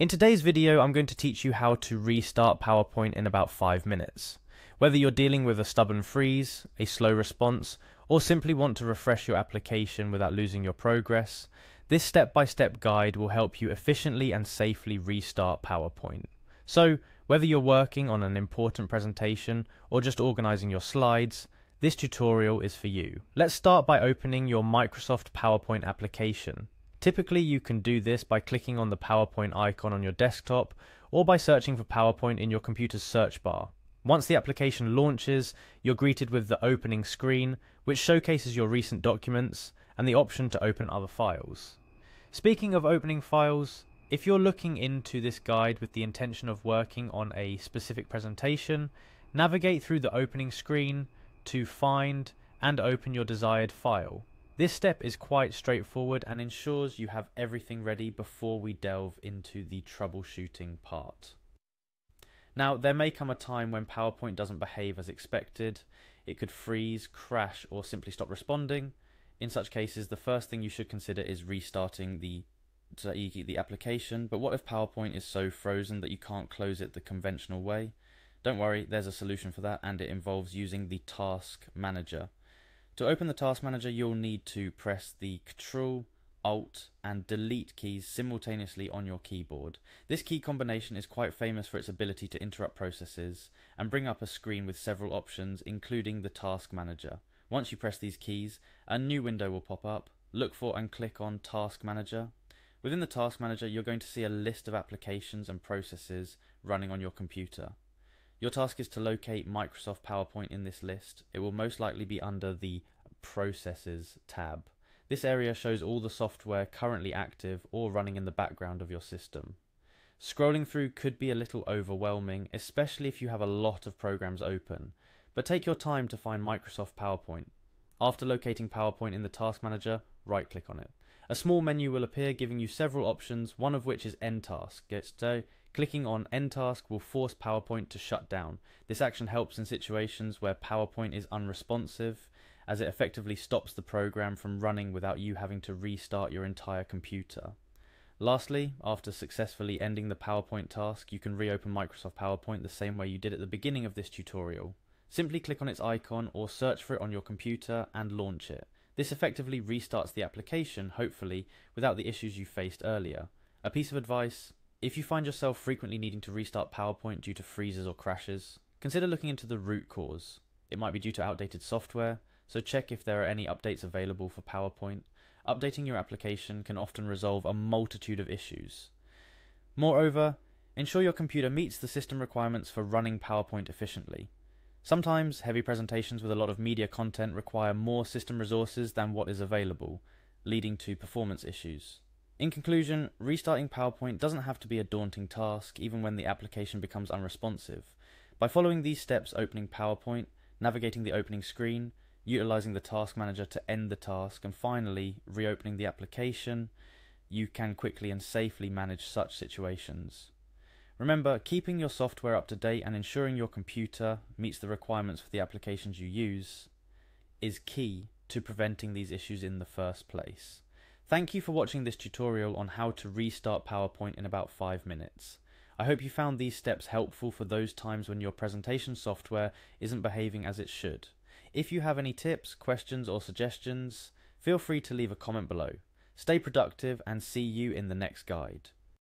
In today's video, I'm going to teach you how to restart PowerPoint in about 5 minutes. Whether you're dealing with a stubborn freeze, a slow response, or simply want to refresh your application without losing your progress, this step-by-step -step guide will help you efficiently and safely restart PowerPoint. So, whether you're working on an important presentation or just organizing your slides, this tutorial is for you. Let's start by opening your Microsoft PowerPoint application. Typically you can do this by clicking on the PowerPoint icon on your desktop or by searching for PowerPoint in your computer's search bar. Once the application launches, you're greeted with the opening screen, which showcases your recent documents and the option to open other files. Speaking of opening files, if you're looking into this guide with the intention of working on a specific presentation, navigate through the opening screen to find and open your desired file. This step is quite straightforward and ensures you have everything ready before we delve into the troubleshooting part. Now, there may come a time when PowerPoint doesn't behave as expected. It could freeze, crash, or simply stop responding. In such cases, the first thing you should consider is restarting the the application, but what if PowerPoint is so frozen that you can't close it the conventional way? Don't worry, there's a solution for that and it involves using the Task Manager. To open the task manager, you'll need to press the Ctrl, Alt and Delete keys simultaneously on your keyboard. This key combination is quite famous for its ability to interrupt processes and bring up a screen with several options, including the Task Manager. Once you press these keys, a new window will pop up. Look for and click on Task Manager. Within the Task Manager, you're going to see a list of applications and processes running on your computer. Your task is to locate Microsoft PowerPoint in this list. It will most likely be under the Processes tab. This area shows all the software currently active or running in the background of your system. Scrolling through could be a little overwhelming, especially if you have a lot of programs open, but take your time to find Microsoft PowerPoint. After locating PowerPoint in the Task Manager, right click on it. A small menu will appear giving you several options, one of which is end task. So clicking on end task will force PowerPoint to shut down. This action helps in situations where PowerPoint is unresponsive as it effectively stops the program from running without you having to restart your entire computer. Lastly, after successfully ending the PowerPoint task, you can reopen Microsoft PowerPoint the same way you did at the beginning of this tutorial. Simply click on its icon or search for it on your computer and launch it. This effectively restarts the application, hopefully, without the issues you faced earlier. A piece of advice if you find yourself frequently needing to restart PowerPoint due to freezes or crashes, consider looking into the root cause. It might be due to outdated software, so check if there are any updates available for PowerPoint. Updating your application can often resolve a multitude of issues. Moreover, ensure your computer meets the system requirements for running PowerPoint efficiently. Sometimes heavy presentations with a lot of media content require more system resources than what is available, leading to performance issues. In conclusion, restarting PowerPoint doesn't have to be a daunting task even when the application becomes unresponsive. By following these steps opening PowerPoint, navigating the opening screen, utilizing the task manager to end the task, and finally reopening the application, you can quickly and safely manage such situations. Remember, keeping your software up to date and ensuring your computer meets the requirements for the applications you use is key to preventing these issues in the first place. Thank you for watching this tutorial on how to restart PowerPoint in about 5 minutes. I hope you found these steps helpful for those times when your presentation software isn't behaving as it should. If you have any tips, questions or suggestions, feel free to leave a comment below. Stay productive and see you in the next guide.